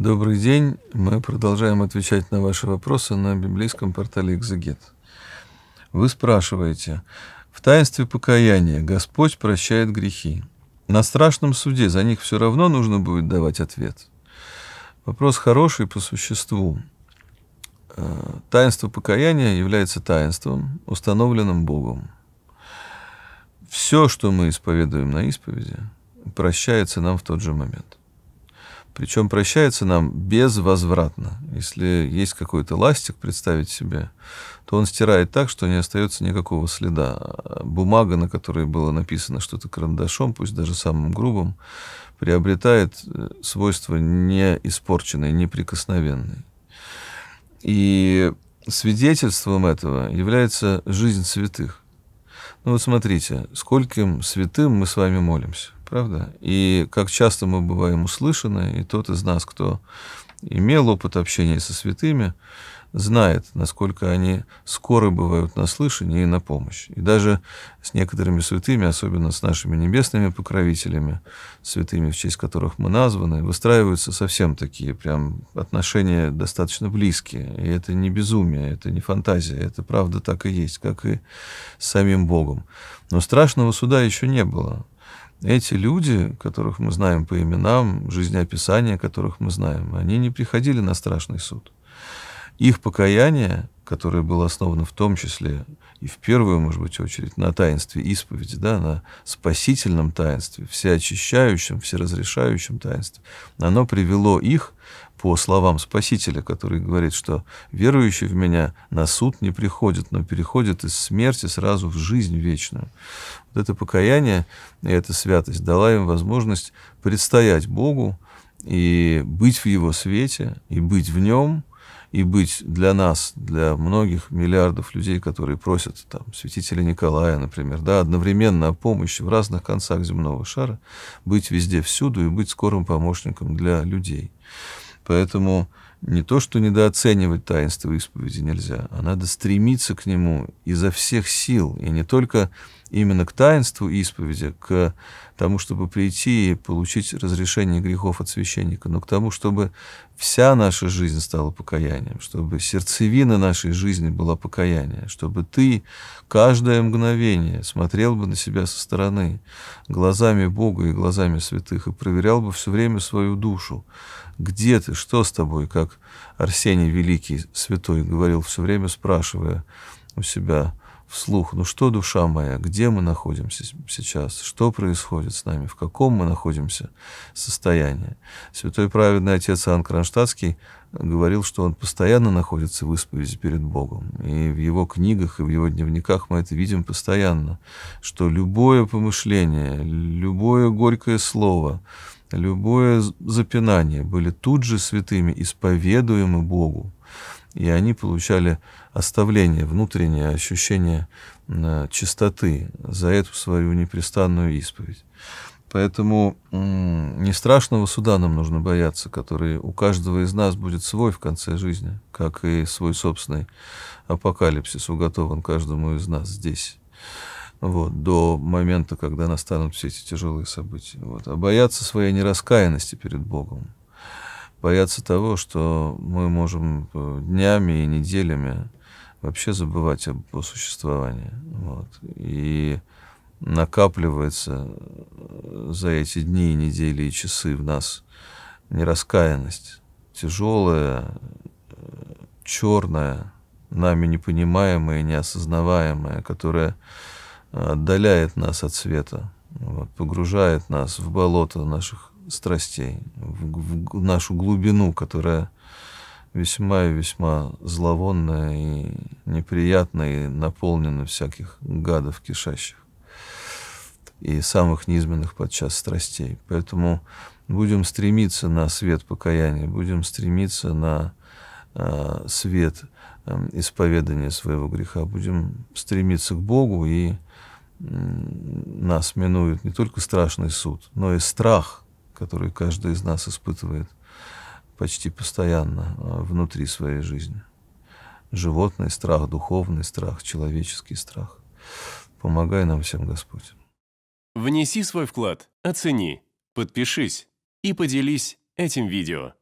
Добрый день. Мы продолжаем отвечать на ваши вопросы на библейском портале «Экзегет». Вы спрашиваете, в таинстве покаяния Господь прощает грехи. На страшном суде за них все равно нужно будет давать ответ. Вопрос хороший по существу. Э, таинство покаяния является таинством, установленным Богом. Все, что мы исповедуем на исповеди, прощается нам в тот же момент причем прощается нам безвозвратно. Если есть какой-то ластик, представить себе, то он стирает так, что не остается никакого следа. Бумага, на которой было написано что-то карандашом, пусть даже самым грубым, приобретает э, свойства не испорченной, неприкосновенной. И свидетельством этого является жизнь святых. Ну вот смотрите, скольким святым мы с вами молимся. Правда? И как часто мы бываем услышаны, и тот из нас, кто имел опыт общения со святыми, знает, насколько они скоро бывают на слышание и на помощь. И даже с некоторыми святыми, особенно с нашими небесными покровителями, святыми, в честь которых мы названы, выстраиваются совсем такие прям отношения достаточно близкие. И это не безумие, это не фантазия, это правда так и есть, как и с самим Богом. Но страшного суда еще не было эти люди, которых мы знаем по именам, жизнеописания которых мы знаем, они не приходили на страшный суд. Их покаяние, которое было основано в том числе и в первую, может быть, очередь на таинстве исповеди, да, на спасительном таинстве, всеочищающем, всеразрешающем таинстве, оно привело их, по словам Спасителя, который говорит, что верующий в меня на суд не приходит, но переходит из смерти сразу в жизнь вечную. Вот это покаяние и эта святость дала им возможность предстоять Богу и быть в Его свете, и быть в Нем – и быть для нас, для многих миллиардов людей, которые просят там, святителя Николая, например, да, одновременно о помощи в разных концах земного шара, быть везде, всюду и быть скорым помощником для людей. Поэтому не то, что недооценивать таинство исповеди нельзя, а надо стремиться к нему изо всех сил, и не только именно к таинству исповеди, а к тому, чтобы прийти и получить разрешение грехов от священника, но к тому, чтобы вся наша жизнь стала покаянием, чтобы сердцевина нашей жизни была покаянием, чтобы ты каждое мгновение смотрел бы на себя со стороны, глазами Бога и глазами святых, и проверял бы все время свою душу, где ты, что с тобой, как как Арсений Великий, святой, говорил все время, спрашивая у себя вслух, ну что, душа моя, где мы находимся сейчас, что происходит с нами, в каком мы находимся состоянии. Святой праведный отец Иоанн Кронштадтский говорил, что он постоянно находится в исповеди перед Богом. И в его книгах, и в его дневниках мы это видим постоянно, что любое помышление, любое горькое слово — любое запинание были тут же святыми, исповедуемы Богу. И они получали оставление, внутреннее ощущение э, чистоты за эту свою непрестанную исповедь. Поэтому не страшного суда нам нужно бояться, который у каждого из нас будет свой в конце жизни, как и свой собственный апокалипсис уготован каждому из нас здесь вот, до момента, когда настанут все эти тяжелые события. Вот. А бояться своей нераскаянности перед Богом, бояться того, что мы можем э, днями и неделями вообще забывать об, о существовании. Вот. И накапливается э, за эти дни, недели и часы в нас нераскаянность, тяжелая, э, черная, нами непонимаемая, неосознаваемая, которая отдаляет нас от света, вот, погружает нас в болото наших страстей, в, в нашу глубину, которая весьма и весьма зловонная и неприятная, и наполнена всяких гадов кишащих и самых низменных подчас страстей. Поэтому будем стремиться на свет покаяния, будем стремиться на Э, свет э, исповедания своего греха. Будем стремиться к Богу, и нас минует не только страшный суд, но и страх, который каждый из нас испытывает почти постоянно э, внутри своей жизни. Животный страх, духовный страх, человеческий страх. Помогай нам всем, Господь. Внеси свой вклад, оцени, подпишись и поделись этим видео.